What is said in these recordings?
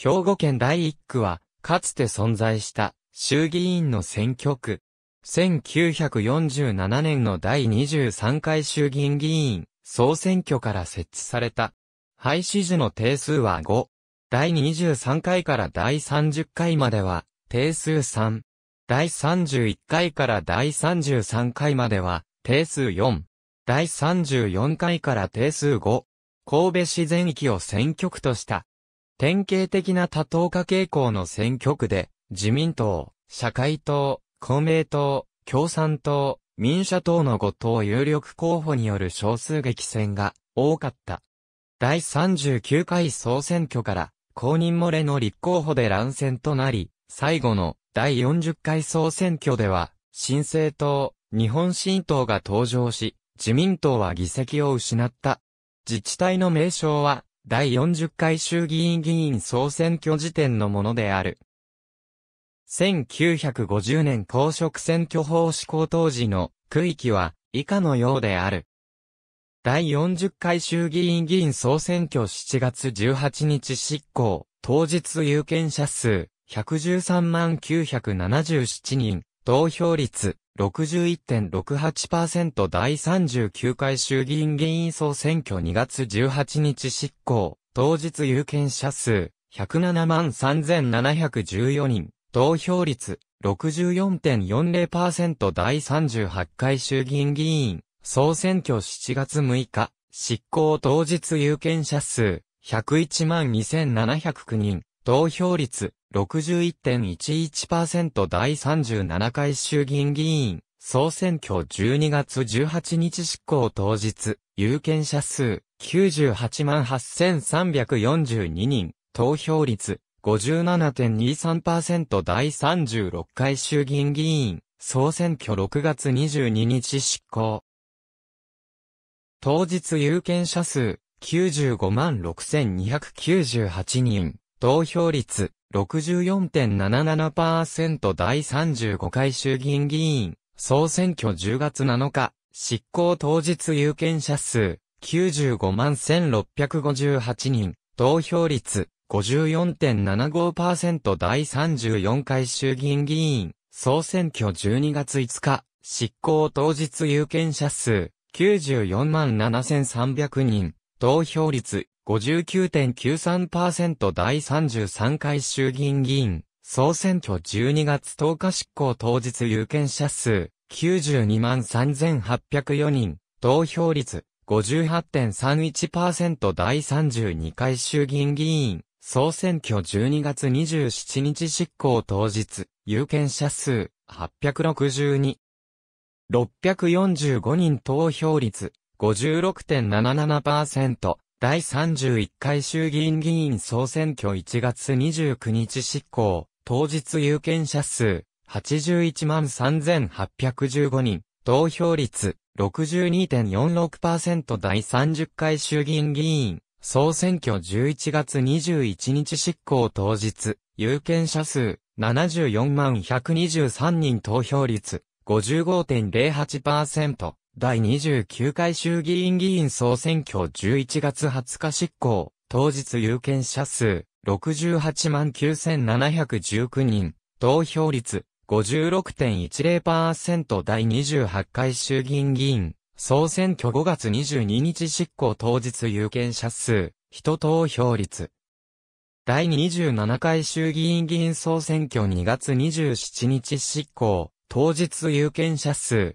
兵庫県第1区は、かつて存在した衆議院の選挙区。1947年の第23回衆議院議員総選挙から設置された。廃止時の定数は5。第23回から第30回までは定数3。第31回から第33回までは定数4。第34回から定数5。神戸市全域を選挙区とした。典型的な多党化傾向の選挙区で、自民党、社会党、公明党、共産党、民社党の5党有力候補による少数激戦が多かった。第39回総選挙から公認漏れの立候補で乱戦となり、最後の第40回総選挙では、新政党、日本新党が登場し、自民党は議席を失った。自治体の名称は、第40回衆議院議員総選挙時点のものである。1950年公職選挙法施行当時の区域は以下のようである。第40回衆議院議員総選挙7月18日執行、当日有権者数113万977人、投票率61.68%第39回衆議院議員総選挙2月18日執行、当日有権者数107万3714人、投票率64.40%第38回衆議院議員総選挙7月6日、執行当日有権者数101万2709人、投票率61.11%第37回衆議院議員、総選挙12月18日執行当日、有権者数98万8342人、投票率57.23%第36回衆議院議員、総選挙6月22日執行。当日有権者数95万6298人、投票率64.77%第35回衆議院議員、総選挙10月7日、執行当日有権者数95万1658人、投票率54.75%第34回衆議院議員、総選挙12月5日、執行当日有権者数94万7300人、投票率59.93%第33回衆議院議員、総選挙12月10日執行当日有権者数、92万3804人、投票率、58.31%第32回衆議院議員、総選挙12月27日執行当日、有権者数、862。645人投票率、56.77%、第31回衆議院議員総選挙1月29日執行、当日有権者数、81万3815人、投票率62.46%第30回衆議院議員、総選挙11月21日執行当日、有権者数74万123人投票率55.08%第29回衆議院議員総選挙11月20日執行、当日有権者数68万9719人、投票率56.10%第28回衆議院議員、総選挙5月22日執行当日有権者数、人投票率。第27回衆議院議員総選挙2月27日執行、当日有権者数、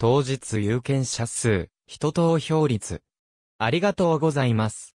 当日有権者数、人投票率。ありがとうございます。